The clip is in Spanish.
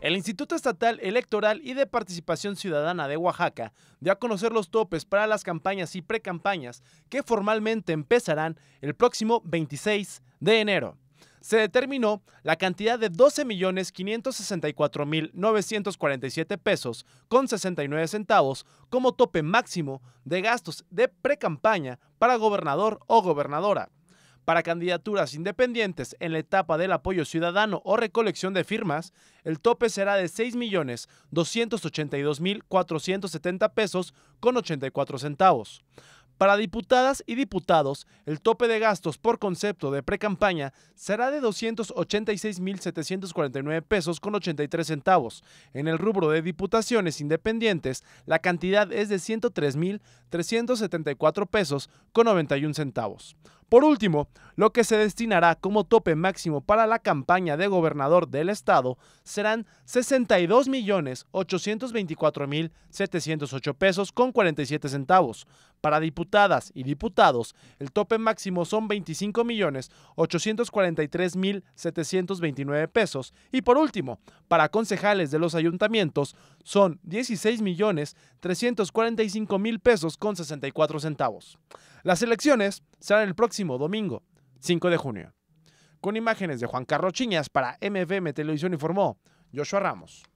El Instituto Estatal Electoral y de Participación Ciudadana de Oaxaca dio a conocer los topes para las campañas y precampañas que formalmente empezarán el próximo 26 de enero. Se determinó la cantidad de 12.564.947 pesos con 69 centavos como tope máximo de gastos de precampaña para gobernador o gobernadora. Para candidaturas independientes en la etapa del apoyo ciudadano o recolección de firmas, el tope será de 6.282.470 pesos con 84 centavos. Para diputadas y diputados, el tope de gastos por concepto de precampaña será de 286.749 pesos con 83 centavos. En el rubro de diputaciones independientes, la cantidad es de 103.374 pesos con 91 centavos. Por último, lo que se destinará como tope máximo para la campaña de gobernador del estado serán 62.824.708 pesos con 47 centavos. Para diputadas y diputados, el tope máximo son 25.843.729 pesos. Y por último, para concejales de los ayuntamientos, son 16 millones 345 mil pesos con 64 centavos. Las elecciones serán el próximo domingo, 5 de junio. Con imágenes de Juan Carlos Chiñas para MVM Televisión informó Joshua Ramos.